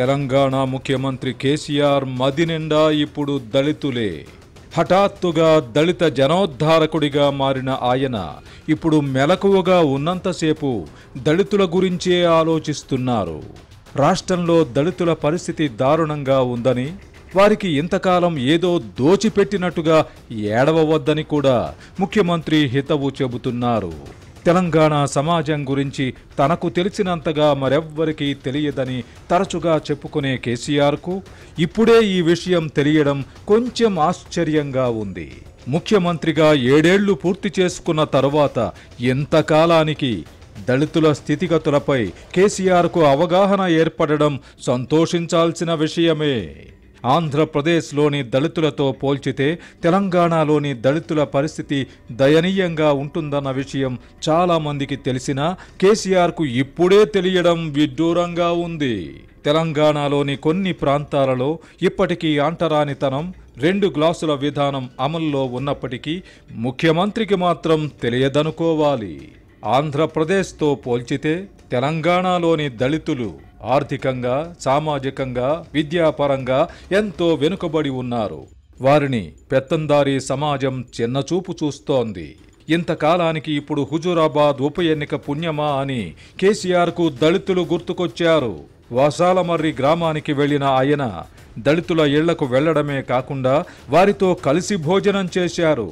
తెలంగాణ ముఖ్యమంత్రి కేసీఆర్ మది నిండా ఇప్పుడు దళితులే హఠాత్తుగా దళిత జనోద్ధారకుడిగా మారిన ఆయన ఇప్పుడు మెలకువగా ఉన్నంతసేపు దళితుల గురించే ఆలోచిస్తున్నారు రాష్ట్రంలో దళితుల పరిస్థితి దారుణంగా ఉందని వారికి ఇంతకాలం ఏదో దోచిపెట్టినట్టుగా ఏడవవద్దని కూడా ముఖ్యమంత్రి హితవు చెబుతున్నారు తెలంగాణ సమాజం గురించి తనకు తెలిసినంతగా మరెవ్వరికీ తెలియదని తరచుగా చెప్పుకునే కేసీఆర్కు ఇప్పుడే ఈ విషయం తెలియడం కొంచెం ఆశ్చర్యంగా ఉంది ముఖ్యమంత్రిగా ఏడేళ్లు పూర్తి చేసుకున్న తరువాత ఎంతకాలానికి దళితుల స్థితిగతులపై కేసీఆర్కు అవగాహన ఏర్పడడం సంతోషించాల్సిన విషయమే ఆంధ్రప్రదేశ్లోని దళితులతో పోల్చితే తెలంగాణలోని దళితుల పరిస్థితి దయనీయంగా ఉంటుందన్న విషయం చాలామందికి తెలిసినా కేసీఆర్కు ఇప్పుడే తెలియడం విడ్డూరంగా ఉంది తెలంగాణలోని కొన్ని ప్రాంతాలలో ఇప్పటికీ అంటరానితనం రెండు గ్లాసుల విధానం అమల్లో ఉన్నప్పటికీ ముఖ్యమంత్రికి మాత్రం తెలియదనుకోవాలి ఆంధ్రప్రదేశ్తో పోల్చితే తెలంగాణలోని దళితులు ఆర్థికంగా సామాజికంగా విద్యాపరంగా ఎంతో వెనుకబడి ఉన్నారు వారిని పెత్తందారీ సమాజం చిన్నచూపు చూస్తోంది ఇంతకాలానికి ఇప్పుడు హుజూరాబాద్ ఉప ఎన్నిక పుణ్యమా అని కేసీఆర్కు దళితులు గుర్తుకొచ్చారు వాసాలమర్రి గ్రామానికి వెళ్లిన ఆయన దళితుల ఇళ్లకు వెళ్లడమే కాకుండా వారితో కలిసి భోజనం చేశారు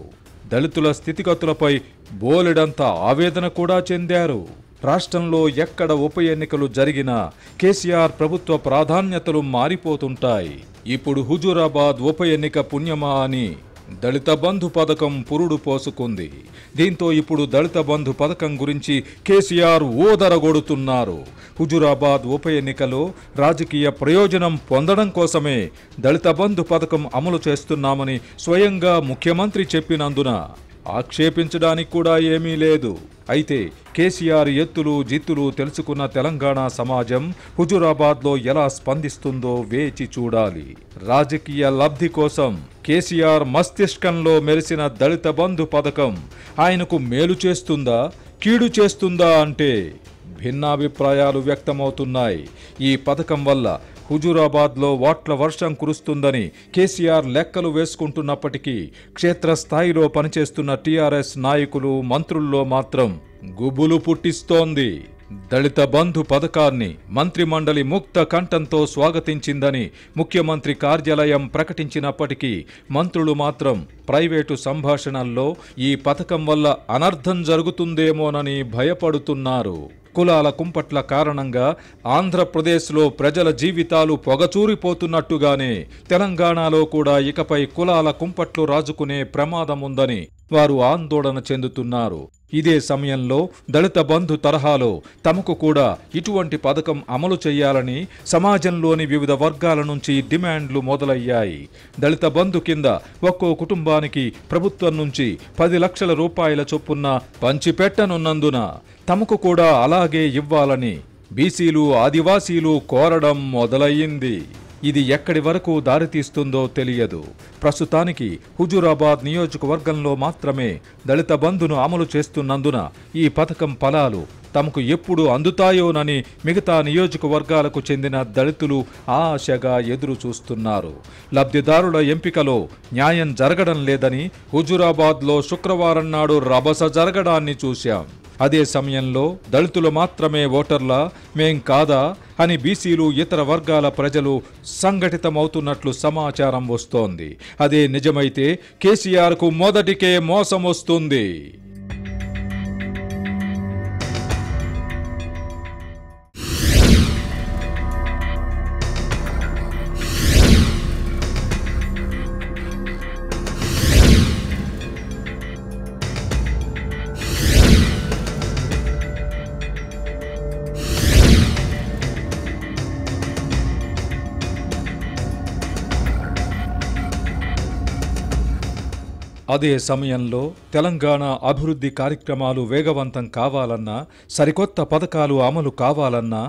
దళితుల స్థితిగతులపై బోలెడంత ఆవేదన కూడా చెందారు రాష్ట్రంలో ఎక్కడ ఉప ఎన్నికలు జరిగినా కేసీఆర్ ప్రభుత్వ ప్రాధాన్యతలు మారిపోతుంటాయి ఇప్పుడు హుజూరాబాద్ ఉప ఎన్నిక పుణ్యమా అని దళిత బంధు పథకం పురుడు పోసుకుంది దీంతో ఇప్పుడు దళిత బంధు పథకం గురించి కేసీఆర్ ఓదరగొడుతున్నారు హుజురాబాద్ ఉప ఎన్నికలో రాజకీయ ప్రయోజనం పొందడం కోసమే దళిత బంధు పథకం అమలు చేస్తున్నామని స్వయంగా ముఖ్యమంత్రి చెప్పినందున ఆక్షేపించడానికి కూడా ఏమీ లేదు అయితే కేసీఆర్ ఎత్తులు జిత్తులు తెలుసుకున్న తెలంగాణ సమాజం హుజురాబాద్లో ఎలా స్పందిస్తుందో వేచి చూడాలి రాజకీయ లబ్ధి కోసం కేసీఆర్ మస్తిష్కంలో మెరిసిన దళిత బంధు పథకం ఆయనకు మేలు చేస్తుందా కీడు చేస్తుందా అంటే భిన్నాభిప్రాయాలు వ్యక్తమవుతున్నాయి ఈ పథకం వల్ల హుజూరాబాద్లో వాట్ల వర్షం కురుస్తుందని కేసీఆర్ లెక్కలు వేసుకుంటున్నప్పటికీ క్షేత్రస్థాయిలో పనిచేస్తున్న టీఆర్ఎస్ నాయకులు మంత్రుల్లో మాత్రం గుబులు పుట్టిస్తోంది దళిత బంధు పథకాన్ని మంత్రిమండలి ముక్త కంఠంతో స్వాగతించిందని ముఖ్యమంత్రి కార్యాలయం ప్రకటించినప్పటికీ మంత్రులు మాత్రం ప్రైవేటు సంభాషణల్లో ఈ పథకం వల్ల అనర్థం జరుగుతుందేమోనని భయపడుతున్నారు కులాల కుంపట్ల కారణంగా ఆంధ్రప్రదేశ్లో ప్రజల జీవితాలు పొగచూరిపోతున్నట్టుగానే తెలంగాణలో కూడా ఇకపై కులాల కుంపట్లు రాజుకునే ప్రమాదముందని వారు ఆందోళన చెందుతున్నారు ఇదే సమయంలో దళిత బంధు తరహాలో తమకు కూడా ఇటువంటి పథకం అమలు చేయాలని సమాజంలోని వివిధ వర్గాల నుంచి డిమాండ్లు మొదలయ్యాయి దళిత బంధు కింద ఒక్కో కుటుంబానికి ప్రభుత్వం నుంచి పది లక్షల రూపాయల చొప్పున పంచిపెట్టనున్నందున తమకు కూడా అలాగే ఇవ్వాలని బీసీలు ఆదివాసీలు కోరడం మొదలయ్యింది ఇది ఎక్కడి వరకు దారితీస్తుందో తెలియదు ప్రస్తుతానికి హుజూరాబాద్ నియోజకవర్గంలో మాత్రమే దళిత బంధును అమలు చేస్తున్నందున ఈ పథకం ఫలాలు తమకు ఎప్పుడు అందుతాయోనని మిగతా నియోజకవర్గాలకు చెందిన దళితులు ఆశగా ఎదురు చూస్తున్నారు లబ్ధిదారుల ఎంపికలో న్యాయం జరగడం లేదని హుజూరాబాద్లో శుక్రవారం నాడు రభస జరగడాన్ని చూశాం అదే సమయంలో దళితులు మాత్రమే ఓటర్ల మేం కాదా అని బీసీలు ఇతర వర్గాల ప్రజలు సంఘటితమవుతున్నట్లు సమాచారం వస్తోంది అదే నిజమైతే కేసీఆర్కు మొదటికే మోసం వస్తుంది అదే సమయంలో తెలంగాణ అభివృద్ధి కార్యక్రమాలు వేగవంతం కావాలన్నా సరికొత్త పథకాలు అమలు కావాలన్నా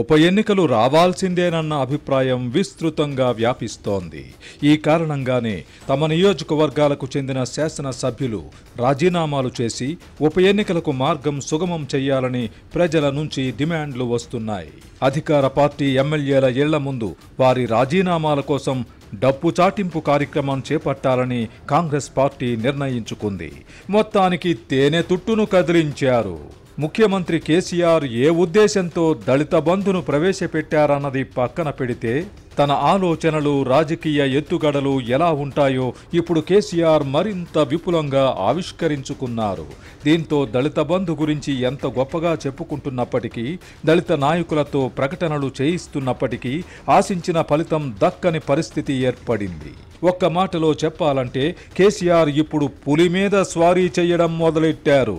ఉప ఎన్నికలు రావాల్సిందేనన్న అభిప్రాయం విస్తృతంగా వ్యాపిస్తోంది ఈ కారణంగానే తమ నియోజకవర్గాలకు చెందిన శాసనసభ్యులు రాజీనామాలు చేసి ఉప ఎన్నికలకు మార్గం సుగమం చేయాలని ప్రజల నుంచి డిమాండ్లు వస్తున్నాయి అధికార పార్టీ ఎమ్మెల్యేల ఇళ్ల ముందు వారి రాజీనామాల కోసం డబ్బు చాటింపు కార్యక్రమం చేపట్టాలని కాంగ్రెస్ పార్టీ నిర్ణయించుకుంది మొత్తానికి తేనె తుట్టును కదిలించారు ముఖ్యమంత్రి కేసీఆర్ ఏ ఉద్దేశంతో దళిత బంధును ప్రవేశపెట్టారన్నది పక్కన పెడితే తన ఆలోచనలు రాజకీయ ఎత్తుగడలు ఎలా ఉంటాయో ఇప్పుడు కేసీఆర్ మరింత విపులంగా ఆవిష్కరించుకున్నారు దీంతో దళిత బంధు గురించి ఎంత గొప్పగా చెప్పుకుంటున్నప్పటికీ దళిత నాయకులతో ప్రకటనలు చేయిస్తున్నప్పటికీ ఆశించిన ఫలితం దక్కని పరిస్థితి ఏర్పడింది ఒక్క మాటలో చెప్పాలంటే కేసీఆర్ ఇప్పుడు పులి మీద స్వారీ చేయడం మొదలెట్టారు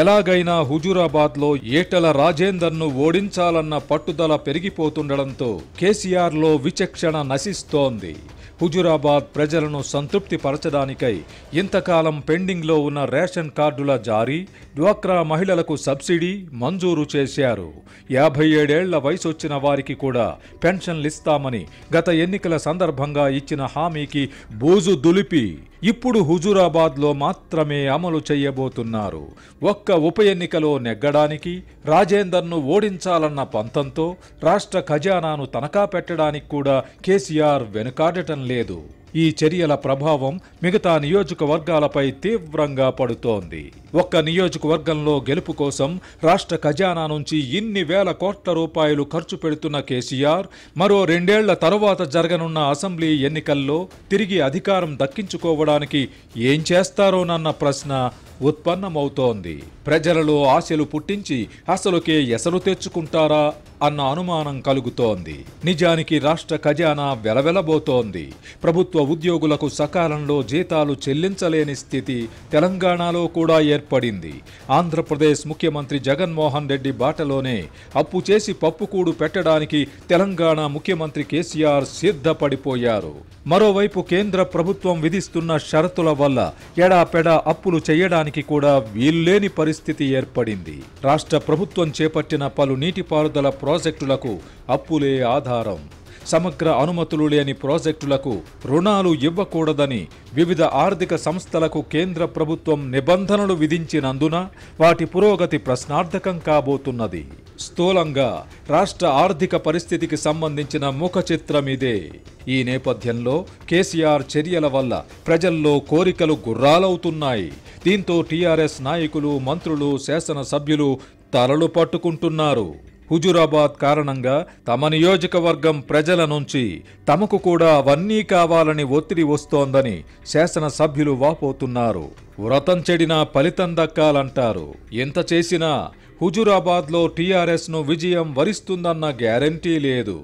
ఎలాగైనా హుజూరాబాద్లో ఏటల రాజేందర్ను ఓడించాలన్న పట్టుదల పెరిగిపోతుండడంతో కేసీఆర్లో విచక్షణ నశిస్తోంది హుజూరాబాద్ ప్రజలను సంతృప్తిపరచడానికై ఇంతకాలం పెండింగ్లో ఉన్న రేషన్ కార్డుల జారీ డ్వాక్రా మహిళలకు సబ్సిడీ మంజూరు చేశారు యాభై ఏడేళ్ల వయసొచ్చిన వారికి కూడా పెన్షన్లిస్తామని గత ఎన్నికల సందర్భంగా ఇచ్చిన హామీకి బూజు దులిపి ఇప్పుడు హుజూరాబాద్లో మాత్రమే అమలు చేయబోతున్నారు ఒక్క ఉప ఎన్నికలో నెగ్గడానికి రాజేందర్ను ఓడించాలన్న పంతంతో రాష్ట్ర ఖజానాను తనఖా పెట్టడానికి కూడా కేసీఆర్ వెనుకాడటం లేదు ఈ చర్యల ప్రభావం మిగతా నియోజకవర్గాలపై తీవ్రంగా పడుతోంది ఒక్క నియోజకవర్గంలో గెలుపు కోసం రాష్ట్ర ఖజానా నుంచి ఇన్ని వేల కోట్ల రూపాయలు ఖర్చు పెడుతున్న కేసీఆర్ మరో రెండేళ్ల తరువాత జరగనున్న అసెంబ్లీ ఎన్నికల్లో తిరిగి అధికారం దక్కించుకోవడానికి ఏం చేస్తారోనన్న ప్రశ్న ఉత్పన్నమవుతోంది ప్రజలలో ఆశలు పుట్టించి అసలుకే ఎసలు తెచ్చుకుంటారా అన్న అనుమానం కలుగుతోంది నిజానికి రాష్ట్ర ఖజానా వెలవెలబోతోంది ప్రభుత్వ ఉద్యోగులకు సకాలంలో జీతాలు చెల్లించలేని స్థితి తెలంగాణలో కూడా ఏర్పడింది ఆంధ్రప్రదేశ్ ముఖ్యమంత్రి జగన్మోహన్ రెడ్డి బాటలోనే అప్పు చేసి పప్పుకూడు పెట్టడానికి తెలంగాణ ముఖ్యమంత్రి కేసీఆర్ సిద్ధపడిపోయారు మరోవైపు కేంద్ర ప్రభుత్వం విధిస్తున్న షరతుల వల్ల ఎడాపెడా అప్పులు చేయడానికి చేయడానికి కూడా వీల్లేని పరిస్థితి ఏర్పడింది రాష్ట్ర ప్రభుత్వం చేపట్టిన పలు నీటిపారుదల ప్రాజెక్టులకు అప్పులే ఆధారం సమగ్ర అనుమతులు లేని ప్రాజెక్టులకు రుణాలు ఇవ్వకూడదని వివిధ ఆర్థిక సంస్థలకు కేంద్ర ప్రభుత్వం నిబంధనలు విధించినందున వాటి పురోగతి ప్రశ్నార్థకం కాబోతున్నది స్థూలంగా రాష్ట్ర ఆర్థిక పరిస్థితికి సంబంధించిన ముఖ చిత్రమిదే ఈ నేపథ్యంలో కేసీఆర్ చర్యల వల్ల ప్రజల్లో కోరికలు గుర్రాలవుతున్నాయి దీంతో టీఆర్ఎస్ నాయకులు మంత్రులు శాసనసభ్యులు తలలు పట్టుకుంటున్నారు హుజురాబాద్ కారణంగా తమ నియోజకవర్గం ప్రజల నుంచి తమకు కూడా అవన్నీ కావాలని ఒత్తిడి వస్తోందని శాసనసభ్యులు వాపోతున్నారు వ్రతం చెడినా ఫలితం దక్కాలంటారు ఎంత చేసినా హుజురాబాద్లో టీఆర్ఎస్ను విజయం వరిస్తుందన్న గ్యారంటీ లేదు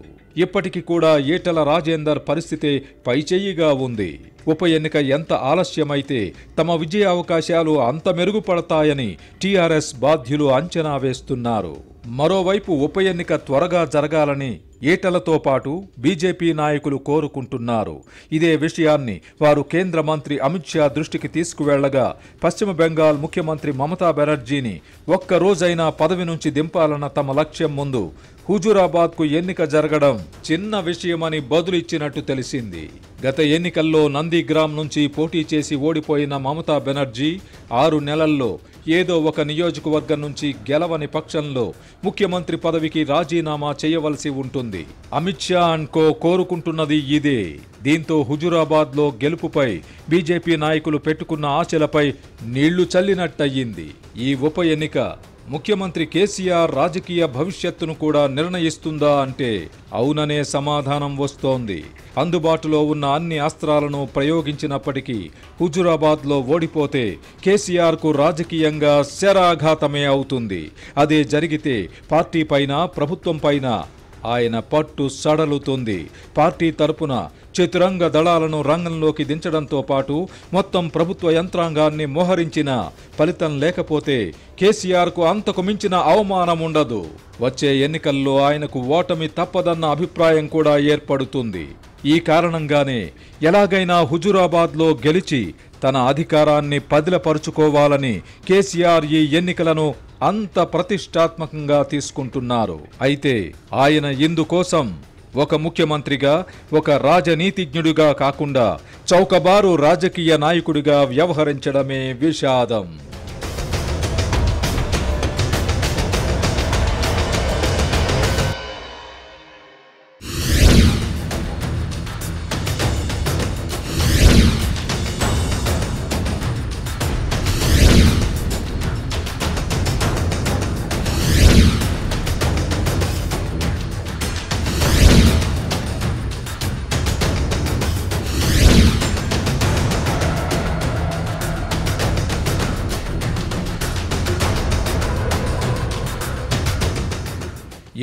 ఇప్పటికి కూడా ఏటల రాజేందర్ పరిస్థితి పైచేయిగా ఉంది ఉప ఎన్నిక ఎంత ఆలస్యమైతే తమ విజయ అవకాశాలు అంత మెరుగుపడతాయని టీఆర్ఎస్ బాధ్యులు అంచనా వేస్తున్నారు మరోవైపు ఉప ఎన్నిక త్వరగా జరగాలని ఏటలతో పాటు బీజేపీ నాయకులు కోరుకుంటున్నారు ఇదే విషయాన్ని వారు కేంద్ర మంత్రి అమిత్ షా దృష్టికి తీసుకువెళ్లగా పశ్చిమ బెంగాల్ ముఖ్యమంత్రి మమతా బెనర్జీని ఒక్కరోజైనా పదవి నుంచి దింపాలన్న తమ లక్ష్యం ముందు హుజూరాబాద్కు ఎన్నిక జరగడం చిన్న విషయమని బదులిచ్చినట్టు తెలిసింది గత ఎన్నికల్లో నందిగ్రామ్ నుంచి పోటీ చేసి ఓడిపోయిన మమతా బెనర్జీ ఆరు నెలల్లో ఏదో ఒక నియోజకవర్గం నుంచి గెలవని పక్షంలో ముఖ్యమంత్రి పదవికి రాజీనామా చేయవలసి ఉంటుంది అమిత్ షా అన్కో కోరుకుంటున్నది ఇదే దీంతో హుజురాబాద్లో గెలుపుపై బీజేపీ నాయకులు పెట్టుకున్న ఆశలపై నీళ్లు చల్లినట్టయింది ఈ ఉప ఎన్నిక ముఖ్యమంత్రి కేసీఆర్ రాజకీయ భవిష్యత్తును కూడా నిర్ణయిస్తుందా అంటే అవుననే సమాధానం వస్తోంది అందుబాటులో ఉన్న అన్ని అస్త్రాలను ప్రయోగించినప్పటికీ హుజురాబాద్లో ఓడిపోతే కేసీఆర్కు రాజకీయంగా శరాఘాతమే అవుతుంది అదే జరిగితే పార్టీ పైన ప్రభుత్వం పైన ఆయన పట్టు సడలుతుంది పార్టీ తరపున చతురంగ దళాలను రంగంలోకి దించడంతో పాటు మొత్తం ప్రభుత్వ యంత్రాంగాన్ని మోహరించిన ఫలితం లేకపోతే కేసీఆర్కు అంతకు మించిన అవమానం ఉండదు వచ్చే ఎన్నికల్లో ఆయనకు ఓటమి తప్పదన్న అభిప్రాయం కూడా ఏర్పడుతుంది ఈ కారణంగానే ఎలాగైనా హుజురాబాద్లో గెలిచి తన అధికారాన్ని పదిలపరుచుకోవాలని కేసీఆర్ ఈ ఎన్నికలను అంత ప్రతిష్టాత్మకంగా తీసుకుంటున్నారు అయితే ఆయన ఇందుకోసం ఒక ముఖ్యమంత్రిగా ఒక రాజనీతిజ్ఞుడిగా కాకుండా చౌకబారు రాజకీయ నాయకుడిగా వ్యవహరించడమే విషాదం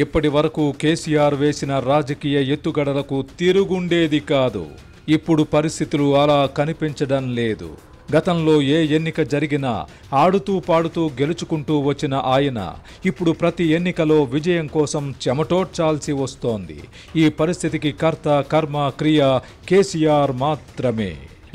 ఇప్పటి వరకు కేసీఆర్ వేసిన రాజకీయ ఎత్తుగడలకు తిరుగుండేది కాదు ఇప్పుడు పరిస్థితులు అలా కనిపించడం లేదు గతంలో ఏ ఎన్నిక జరిగినా ఆడుతూ పాడుతూ గెలుచుకుంటూ వచ్చిన ఆయన ఇప్పుడు ప్రతి ఎన్నికలో విజయం కోసం చెమటోడ్చాల్సి వస్తోంది ఈ పరిస్థితికి కర్త కర్మ క్రియ కేసీఆర్ మాత్రమే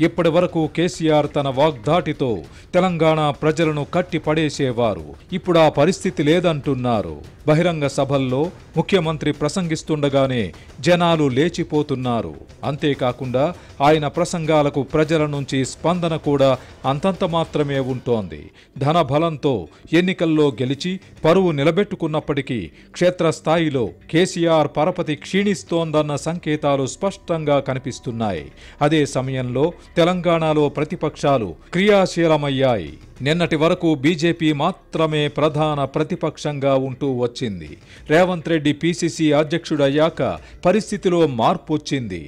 ఇప్పటి వరకు కేసీఆర్ తన వాగ్దాటితో తెలంగాణ ప్రజలను కట్టిపడేసేవారు ఇప్పుడు ఆ పరిస్థితి లేదంటున్నారు బహిరంగ సభల్లో ముఖ్యమంత్రి ప్రసంగిస్తుండగానే జనాలు లేచిపోతున్నారు అంతేకాకుండా ఆయన ప్రసంగాలకు ప్రజల నుంచి స్పందన కూడా అంతంత మాత్రమే ఉంటోంది ధన బలంతో ఎన్నికల్లో గెలిచి పరువు నిలబెట్టుకున్నప్పటికీ క్షేత్రస్థాయిలో కేసీఆర్ పరపతి క్షీణిస్తోందన్న సంకేతాలు స్పష్టంగా కనిపిస్తున్నాయి అదే సమయంలో తెలంగాణలో ప్రతిపక్షాలు క్రియాశీలమయ్యాయి నిన్నటి వరకు బీజేపీ మాత్రమే ప్రధాన ప్రతిపక్షంగా ఉంటూ వచ్చింది రేవంత్ రెడ్డి పిసిసి అధ్యక్షుడయ్యాక పరిస్థితిలో మార్పు వచ్చింది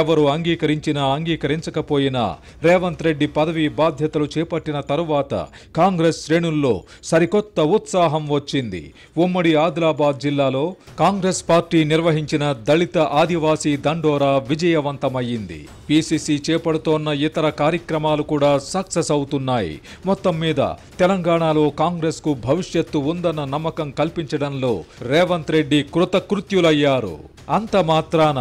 ఎవరు అంగీకరించినా అంగీకరించకపోయినా రేవంత్ రెడ్డి పదవి బాధ్యతలు చేపట్టిన తరువాత కాంగ్రెస్ శ్రేణుల్లో సరికొత్త ఉత్సాహం వచ్చింది ఉమ్మడి ఆదిలాబాద్ జిల్లాలో కాంగ్రెస్ పార్టీ నిర్వహించిన దళిత ఆదివాసీ దండోరా విజయవంతమయ్యింది పీసీసీ చేపడుతోన్న ఇతర కార్యక్రమాలు కూడా సక్సెస్ అవుతున్నాయి మొత్తం మీద తెలంగాణలో కాంగ్రెస్కు భవిష్యత్తు ఉందన్న నమ్మకం కల్పించడంలో రేవంత్ రెడ్డి కృతకృత్యులయ్యారు అంత మాత్రాన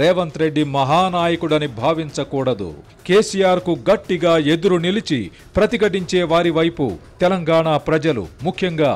రేవంత్ రెడ్డి మహానాయకుడని భావించకూడదు కేసీఆర్కు గట్టిగా ఎదురు నిలిచి ప్రతిఘటించే వారి వైపు తెలంగాణ ప్రజలు ముఖ్యంగా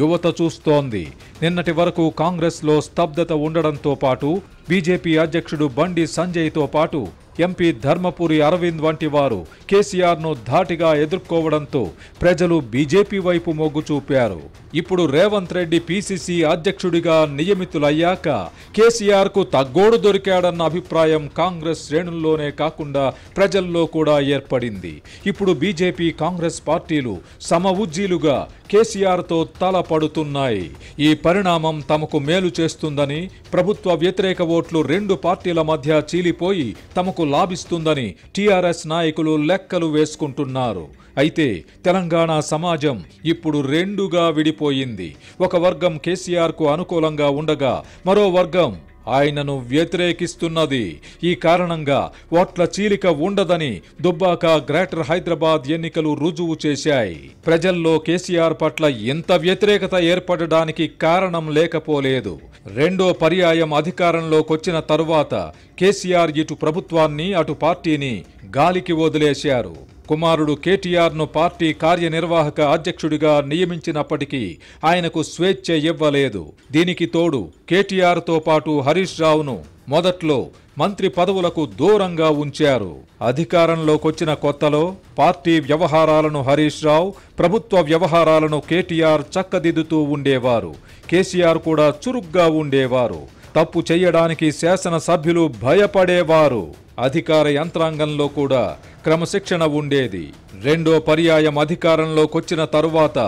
యువత చూస్తోంది నిన్నటి వరకు కాంగ్రెస్లో స్తబ్దత ఉండడంతో పాటు బీజేపీ అధ్యక్షుడు బండి సంజయ్తో పాటు ఎంపీ ధర్మపురి అరవింద్ వంటి వారు కేసీఆర్ను ధాటిగా ఎదుర్కోవడంతో ప్రజలు బీజేపీ వైపు మొగ్గు చూపారు ఇప్పుడు రేవంత్ రెడ్డి పిసిసి అధ్యక్షుడిగా నియమితులయ్యాక కేసీఆర్కు తగ్గోడు దొరికాడన్న అభిప్రాయం కాంగ్రెస్ శ్రేణుల్లోనే కాకుండా ప్రజల్లో కూడా ఏర్పడింది ఇప్పుడు బీజేపీ కాంగ్రెస్ పార్టీలు సమ ఉజ్జీలుగా కేసీఆర్తో తల పడుతున్నాయి ఈ పరిణామం తమకు మేలు చేస్తుందని ప్రభుత్వ వ్యతిరేక ఓట్లు రెండు పార్టీల మధ్య చీలిపోయి తమకు లాభిస్తుందని టీఆర్ఎస్ నాయకులు లెక్క లెక్కలు వేసుకుంటున్నారు అయితే తెలంగాణ సమాజం ఇప్పుడు రెండుగా విడిపోయింది ఒక వర్గం కేసీఆర్కు అనుకూలంగా ఉండగా మరో వర్గం ఆయనను వ్యతిరేకిస్తున్నది ఈ కారణంగా ఓట్ల చీలిక ఉండదని దుబ్బాక గ్రేటర్ హైదరాబాద్ ఎన్నికలు రుజువు చేశాయి ప్రజల్లో కేసీఆర్ పట్ల ఎంత వ్యతిరేకత ఏర్పడడానికి కారణం లేకపోలేదు రెండో పర్యాయం అధికారంలోకొచ్చిన తరువాత కేసీఆర్ ఇటు ప్రభుత్వాన్ని అటు పార్టీని గాలికి వదిలేశారు కుమారుడు కేటీఆర్ను పార్టీ కార్యనిర్వాహక అధ్యక్షుడిగా నియమించినప్పటికీ ఆయనకు స్వేచ్ఛ ఇవ్వలేదు దీనికి తోడు కేటీఆర్తో పాటు హరీష్ రావును మొదట్లో మంత్రి పదవులకు దూరంగా ఉంచారు అధికారంలోకొచ్చిన కొత్తలో పార్టీ వ్యవహారాలను హరీష్ రావు ప్రభుత్వ వ్యవహారాలను కేటీఆర్ చక్కదిద్దుతూ ఉండేవారు కేసీఆర్ కూడా చురుగ్గా ఉండేవారు తప్పు చేయడానికి శాసనసభ్యులు భయపడేవారు అధికార యంత్రాంగంలో కూడా క్రమశిక్షణ ఉండేది రెండో పర్యాయం అధికారంలోకొచ్చిన తరువాత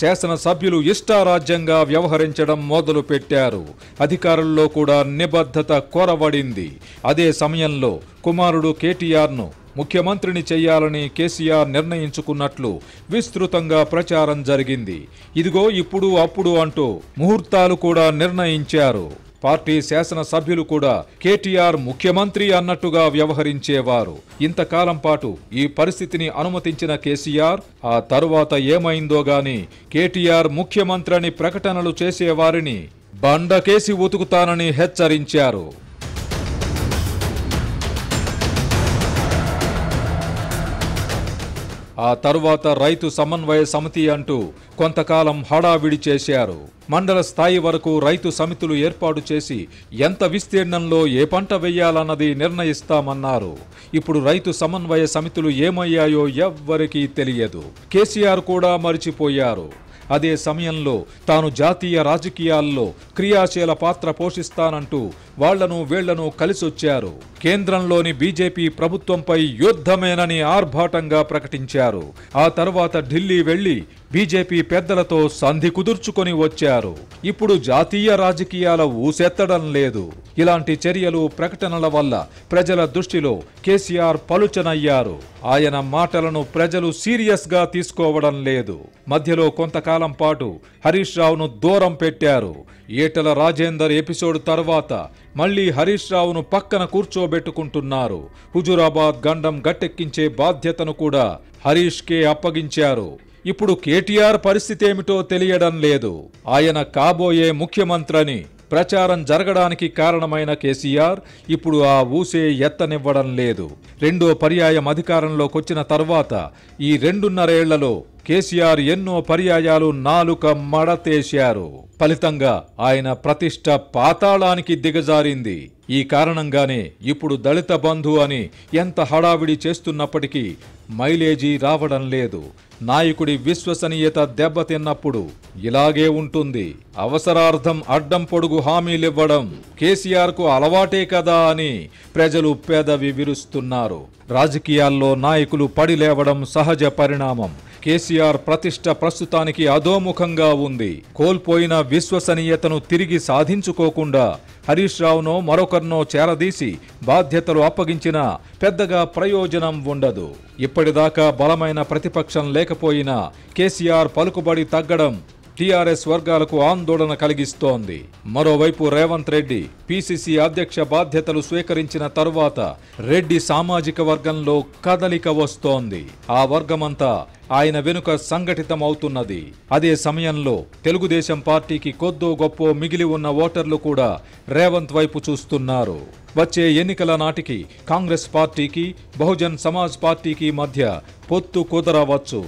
శాసనసభ్యులు ఇష్టారాజ్యంగా వ్యవహరించడం మొదలుపెట్టారు అధికారుల్లో కూడా నిబద్ధత కోరబడింది అదే సమయంలో కుమారుడు కేటీఆర్ను ముఖ్యమంత్రిని చేయాలని కేసీఆర్ నిర్ణయించుకున్నట్లు విస్తృతంగా ప్రచారం జరిగింది ఇదిగో ఇప్పుడు అప్పుడు అంటూ ముహూర్తాలు కూడా నిర్ణయించారు పార్టీ శాసనసభ్యులు కూడా కేటీఆర్ ముఖ్యమంత్రి అన్నట్టుగా వ్యవహరించేవారు ఇంతకాలం పాటు ఈ పరిస్థితిని అనుమతించిన కేసీఆర్ ఆ తరువాత ఏమైందో గాని కేటీఆర్ ముఖ్యమంత్రి అని ప్రకటనలు చేసేవారిని బండకేసి ఉతుకుతానని హెచ్చరించారు ఆ తరువాత రైతు సమన్వయ సమితి అంటూ కొంతకాలం హడావిడి చేశారు మండల స్థాయి వరకు రైతు సమితులు ఏర్పాటు చేసి ఎంత విస్తీర్ణంలో ఏ పంట వేయాలన్నది నిర్ణయిస్తామన్నారు ఇప్పుడు రైతు సమన్వయ సమితులు ఏమయ్యాయో ఎవ్వరికీ తెలియదు కేసీఆర్ కూడా మరిచిపోయారు అదే సమయంలో తాను జాతీయ రాజకీయాల్లో క్రియాశీల పాత్ర పోషిస్తానంటూ వాళ్లను వీళ్లను కలిసొచ్చారు కేంద్రంలోని బీజేపీ ప్రభుత్వంపై యుద్ధమేనని ఆర్భాటంగా ప్రకటించారు ఆ తర్వాత ఢిల్లీ వెళ్లి బీజేపీ పెద్దలతో సంధి కుదుర్చుకొని వచ్చారు ఇప్పుడు జాతీయ రాజకీయాల ఊసెత్తడం లేదు ఇలాంటి చర్యలు ప్రకటనల వల్ల ప్రజల దృష్టిలో కేసీఆర్ పలుచనయ్యారు ఆయన మాటలను ప్రజలు సీరియస్గా తీసుకోవడం లేదు మధ్యలో కొంతకాలం పాటు హరీష్ రావును దూరం పెట్టారు ఏటల రాజేందర్ ఎపిసోడ్ తర్వాత మళ్లీ హరీష్ రావును పక్కన కూర్చోబెట్టుకుంటున్నారు హుజురాబాద్ గండం గట్టెక్కించే బాధ్యతను కూడా హరీష్కే అప్పగించారు ఇప్పుడు కేటీఆర్ పరిస్థితి ఏమిటో తెలియడం లేదు ఆయన కాబోయే ముఖ్యమంత్రిని ప్రచారం జరగడానికి కారణమైన కేసీఆర్ ఇప్పుడు ఆ ఊసే ఎత్తనివ్వడం లేదు రెండో పర్యాయం అధికారంలోకొచ్చిన తర్వాత ఈ రెండున్నరేళ్లలో కేసీఆర్ ఎన్నో పర్యాయాలు నాలుక మడతేశారు ఫలితంగా ఆయన ప్రతిష్ట పాతాళానికి దిగజారింది ఈ కారణంగానే ఇప్పుడు దళిత బంధు అని ఎంత హడావిడి చేస్తున్నప్పటికీ మైలేజీ రావడం లేదు నాయకుడి విశ్వసనీయత దెబ్బతిన్నప్పుడు ఇలాగే ఉంటుంది అవసరార్థం అడ్డం పొడుగు హామీలివ్వడం కేసీఆర్కు అలవాటే కదా అని ప్రజలు పేదవి విరుస్తున్నారు రాజకీయాల్లో నాయకులు పడిలేవడం సహజ పరిణామం కేసీఆర్ ప్రతిష్ట ప్రస్తుతానికి అధోముఖంగా ఉంది కోల్పోయిన విశ్వసనీయతను తిరిగి సాధించుకోకుండా హరీష్ రావునో మరొకరినో చేరదీసి బాధ్యతలు అప్పగించినా పెద్దగా ప్రయోజనం ఉండదు ఇప్పటిదాకా బలమైన ప్రతిపక్షం లేకపోయినా కేసీఆర్ పలుకుబడి తగ్గడం టీఆర్ఎస్ వర్గాలకు ఆందోళన కలిగిస్తోంది మరోవైపు రేవంత్ రెడ్డి పిసిసి అధ్యక్ష బాధ్యతలు స్వీకరించిన తరువాత రెడ్డి సామాజిక వర్గంలో కదలిక వస్తోంది ఆ వర్గమంతా ఆయన వెనుక సంఘటితమవుతున్నది అదే సమయంలో తెలుగుదేశం పార్టీకి కొద్దో గొప్పో మిగిలి ఉన్న ఓటర్లు కూడా రేవంత్ వైపు చూస్తున్నారు వచ్చే ఎన్నికల నాటికి కాంగ్రెస్ పార్టీకి బహుజన్ సమాజ్ పార్టీకి మధ్య పొత్తు కుదరవచ్చు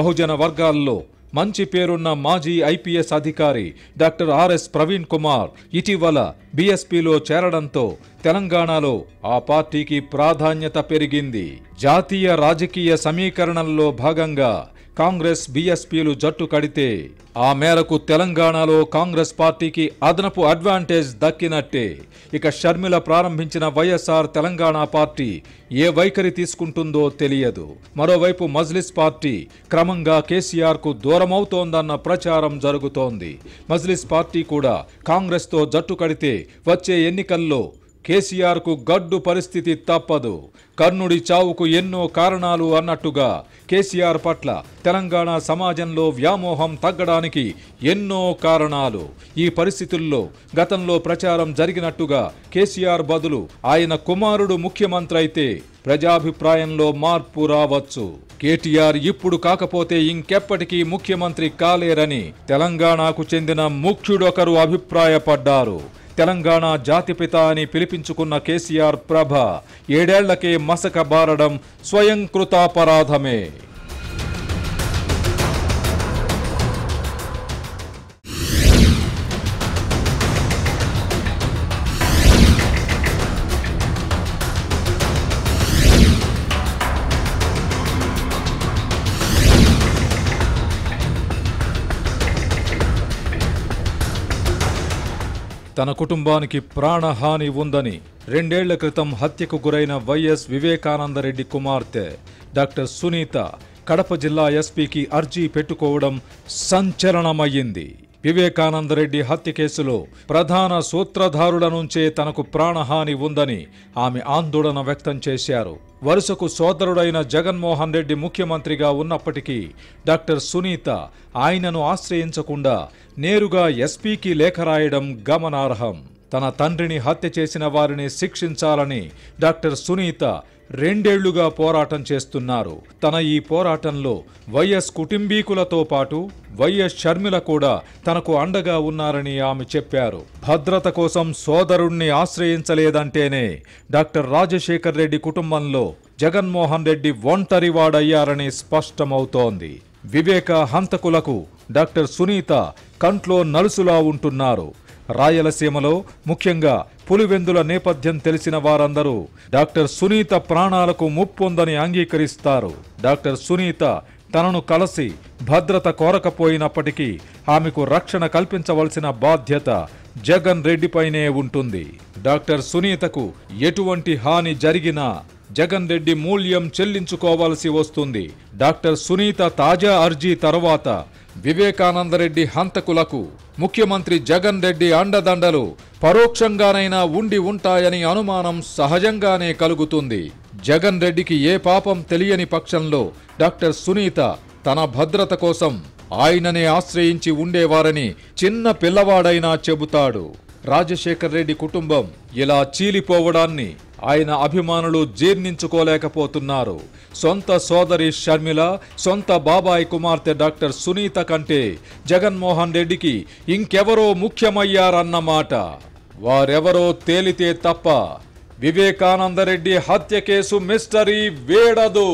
బహుజన వర్గాల్లో మంచి పేరున్న మాజీ ఐపీఎస్ అధికారి డాక్టర్ ఆర్ఎస్ ప్రవీణ్ కుమార్ ఇటీవల బీఎస్పీలో చేరడంతో తెలంగాణలో ఆ పార్టీకి ప్రాధాన్యత పెరిగింది జాతీయ రాజకీయ సమీకరణంలో భాగంగా కాంగ్రెస్ బీఎస్పీలు జట్టు కడితే ఆ మేరకు తెలంగాణలో కాంగ్రెస్ పార్టీకి అదనపు అడ్వాంటేజ్ దక్కినట్టే ఇక షర్మిల ప్రారంభించిన వైఎస్ఆర్ తెలంగాణ పార్టీ ఏ వైఖరి తీసుకుంటుందో తెలియదు మరోవైపు మజ్లిస్ పార్టీ క్రమంగా కేసీఆర్కు దూరమవుతోందన్న ప్రచారం జరుగుతోంది మజ్లిస్ పార్టీ కూడా కాంగ్రెస్తో జట్టు కడితే వచ్చే ఎన్నికల్లో కేసీఆర్కు గడ్డు పరిస్థితి తప్పదు కర్ణుడి చావుకు ఎన్నో కారణాలు అన్నట్టుగా కేసీఆర్ పట్ల తెలంగాణ సమాజంలో వ్యామోహం తగ్గడానికి ఎన్నో కారణాలు ఈ పరిస్థితుల్లో గతంలో ప్రచారం జరిగినట్టుగా కేసీఆర్ బదులు ఆయన కుమారుడు ముఖ్యమంత్రి అయితే ప్రజాభిప్రాయంలో మార్పు రావచ్చు కేటీఆర్ ఇప్పుడు కాకపోతే ఇంకెప్పటికీ ముఖ్యమంత్రి కాలేరని తెలంగాణకు చెందిన ముఖ్యుడొకరు అభిప్రాయపడ్డారు తెలంగాణ జాతిపిత అని పిలిపించుకున్న కేసీఆర్ ప్రభ ఏడేళ్లకే మసక బారడం స్వయంకృతాపరాధమే తన కుటుంబానికి ప్రాణహాని ఉందని రెండేళ్ల క్రితం హత్యకు గురైన వైఎస్ వివేకానందరెడ్డి కుమార్తె డాక్టర్ సునీత కడప జిల్లా ఎస్పీకి అర్జీ పెట్టుకోవడం సంచలనమయ్యింది వివేకానందరెడ్డి హత్య కేసులో ప్రధాన సూత్రధారుల నుంచే తనకు ప్రాణహాని ఉందని ఆమె ఆందోళన వ్యక్తం చేశారు వరుసకు సోదరుడైన జగన్మోహన్ రెడ్డి ముఖ్యమంత్రిగా ఉన్నప్పటికీ డాక్టర్ సునీత ఆయనను ఆశ్రయించకుండా నేరుగా ఎస్పీకి లేఖ రాయడం గమనార్హం తన తండ్రిని హత్య చేసిన వారిని శిక్షించాలని డాక్టర్ సునీత రెండేళ్లుగా పోరాటం చేస్తున్నారు తన ఈ పోరాటంలో వైఎస్ కుటుంబీకులతో పాటు వైఎస్ షర్మిల కూడా తనకు అండగా ఉన్నారని ఆమె చెప్పారు భద్రత కోసం సోదరుణ్ణి ఆశ్రయించలేదంటేనే డాక్టర్ రాజశేఖర్ రెడ్డి కుటుంబంలో జగన్మోహన్ రెడ్డి ఒంటరివాడయ్యారని స్పష్టమవుతోంది వివేక హంతకులకు డాక్టర్ సునీత కంట్లో నలుసులా ఉంటున్నారు రాయలసీమలో ముఖ్యంగా పులివెందుల నేపథ్యం తెలిసిన వారందరూ డాక్టర్ సునీత ప్రాణాలకు ముప్పొందని అంగీకరిస్తారు డాక్టర్ సునీత తనను కలిసి భద్రత కోరకపోయినప్పటికీ ఆమెకు రక్షణ కల్పించవలసిన బాధ్యత జగన్ రెడ్డిపైనే ఉంటుంది డాక్టర్ సునీతకు ఎటువంటి హాని జరిగినా జగన్ రెడ్డి మూల్యం చెల్లించుకోవాల్సి వస్తుంది డాక్టర్ సునీత తాజా అర్జీ తర్వాత వివేకానందరెడ్డి హంతకులకు ముఖ్యమంత్రి జగన్ రెడ్డి అండదండలు పరోక్షంగానైనా ఉండి ఉంటాయని అనుమానం సహజంగానే కలుగుతుంది జగన్ రెడ్డికి ఏ పాపం తెలియని పక్షంలో డాక్టర్ సునీత తన భద్రత కోసం ఆయననే ఆశ్రయించి ఉండేవారని చిన్న పిల్లవాడైనా చెబుతాడు రాజశేఖర్ రెడ్డి కుటుంబం ఇలా చీలిపోవడాన్ని ఆయన అభిమానులు జీర్ణించుకోలేకపోతున్నారు సొంత సోదరి షర్మిల సొంత బాబాయ్ కుమార్తె డాక్టర్ సునీత కంటే జగన్మోహన్ రెడ్డికి ఇంకెవరో ముఖ్యమయ్యారన్నమాట వారెవరో తేలితే తప్ప వివేకానందరెడ్డి హత్య కేసు మిస్టరీ వేడదు